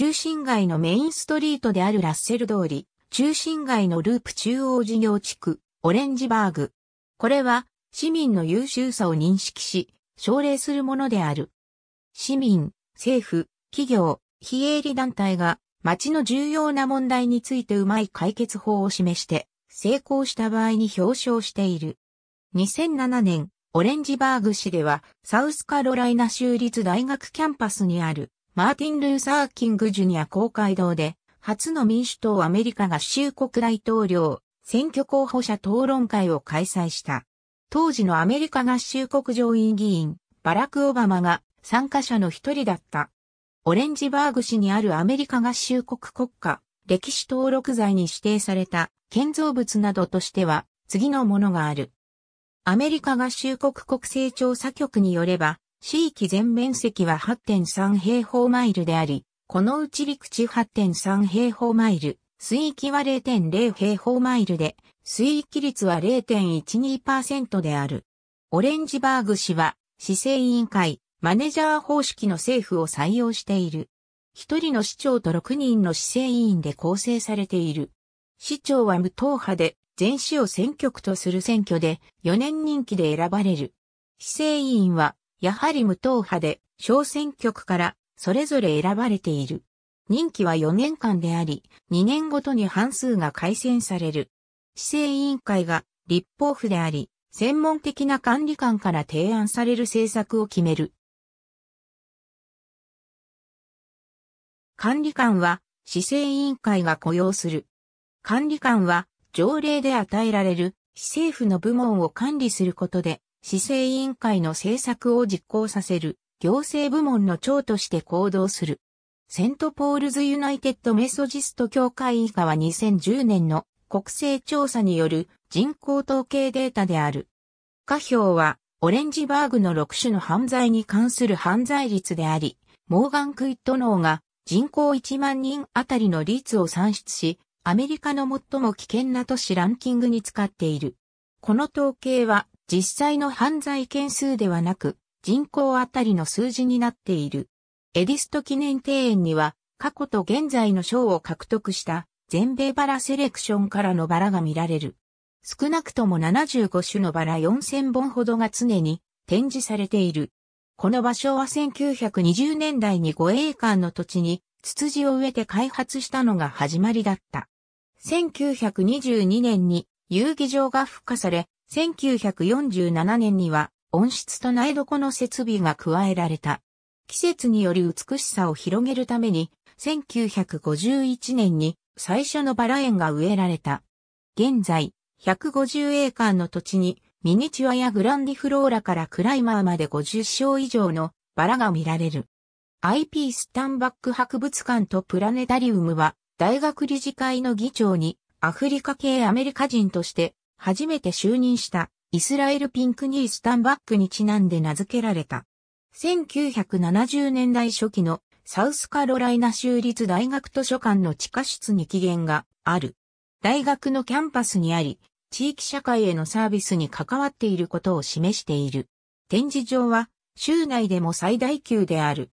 中心街のメインストリートであるラッセル通り、中心街のループ中央事業地区、オレンジバーグ。これは、市民の優秀さを認識し、奨励するものである。市民、政府、企業、非営利団体が、町の重要な問題についてうまい解決法を示して、成功した場合に表彰している。2007年、オレンジバーグ市では、サウスカロライナ州立大学キャンパスにある、マーティン・ルーサー・キング・ジュニア公会堂で、初の民主党アメリカ合衆国大統領選挙候補者討論会を開催した。当時のアメリカ合衆国上院議員、バラク・オバマが参加者の一人だった。オレンジバーグ市にあるアメリカ合衆国国家、歴史登録財に指定された建造物などとしては、次のものがある。アメリカ合衆国国勢調査局によれば、地域全面積は8.3平方マイルであり、このうち陸地8.3平方マイル、水域は0.0平方マイルで、水域率は0.12%である。オレンジバーグ氏は、市政委員会、マネジャー方式の政府を採用している。一人の市長と6人の市政委員で構成されている。市長は無党派で、全市を選挙区とする選挙で、4年任期で選ばれる。市政委員は、やはり無党派で、小選挙区からそれぞれ選ばれている。任期は4年間であり、2年ごとに半数が改選される。市政委員会が立法府であり、専門的な管理官から提案される政策を決める。管理官は市政委員会が雇用する。管理官は条例で与えられる市政府の部門を管理することで市政委員会の政策を実行させる行政部門の長として行動する。セントポールズユナイテッドメソジスト協会以下は2010年の国勢調査による人口統計データである。下表はオレンジバーグの6種の犯罪に関する犯罪率であり、モーガン・クイットノーが人口1万人あたりの率を算出し、アメリカの最も危険な都市ランキングに使っている。この統計は実際の犯罪件数ではなく、人口あたりの数字になっている。エディスト記念庭園には、過去と現在の賞を獲得した全米バラセレクションからのバラが見られる。少なくとも75種のバラ4000本ほどが常に展示されている。この場所は1920年代に護衛館の土地にツツジを植えて開発したのが始まりだった。1922年に遊技場が付加され、1947年には温室と苗床の設備が加えられた。季節により美しさを広げるために、1951年に最初のバラ園が植えられた。現在、150エーカーの土地に、ミニチュアやグランディフローラからクライマーまで50章以上のバラが見られる。IP スタンバック博物館とプラネタリウムは、大学理事会の議長に、アフリカ系アメリカ人として、初めて就任したイスラエル・ピンクニー・スタンバックにちなんで名付けられた。1970年代初期のサウスカロライナ州立大学図書館の地下室に起源がある。大学のキャンパスにあり、地域社会へのサービスに関わっていることを示している。展示場は、州内でも最大級である。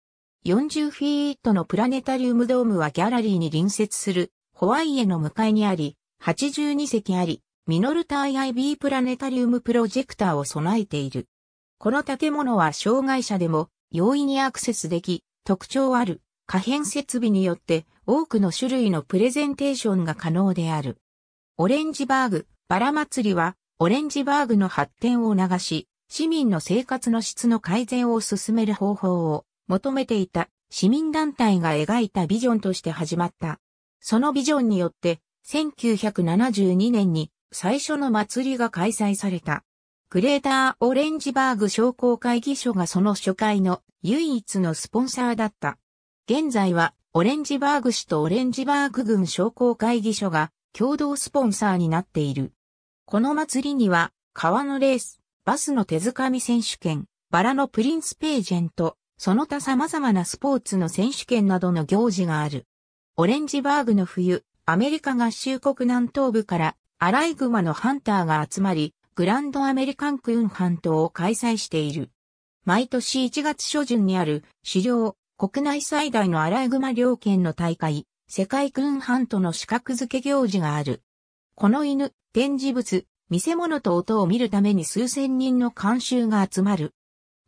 40フィートのプラネタリウムドームはギャラリーに隣接する、ホワイエの向かいにあり、82席あり、ミノルター IB プラネタリウムプロジェクターを備えている。この建物は障害者でも容易にアクセスでき、特徴ある可変設備によって多くの種類のプレゼンテーションが可能である。オレンジバーグ、バラ祭りは、オレンジバーグの発展を促し、市民の生活の質の改善を進める方法を求めていた市民団体が描いたビジョンとして始まった。そのビジョンによって、1972年に最初の祭りが開催された。クレーターオレンジバーグ商工会議所がその初回の唯一のスポンサーだった。現在はオレンジバーグ市とオレンジバーグ郡商工会議所が共同スポンサーになっている。この祭りには川のレース、バスの手づかみ選手権、バラのプリンスページェント、その他様々なスポーツの選手権などの行事がある。オレンジバーグの冬、アメリカ合衆国南東部からアライグマのハンターが集まり、グランドアメリカンクーンハントを開催している。毎年1月初旬にある、狩猟、国内最大のアライグマ猟犬の大会、世界クーンハントの資格付け行事がある。この犬、展示物、見せ物と音を見るために数千人の監修が集まる。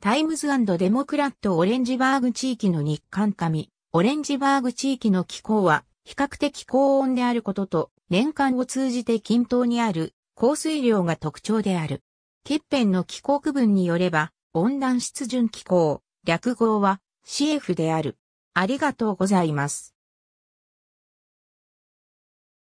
タイムズデモクラットオレンジバーグ地域の日韓紙、オレンジバーグ地域の気候は比較的高温であることと年間を通じて均等にある降水量が特徴である。欠片の気候区分によれば、温暖湿潤気候、略号は CF である。ありがとうございます。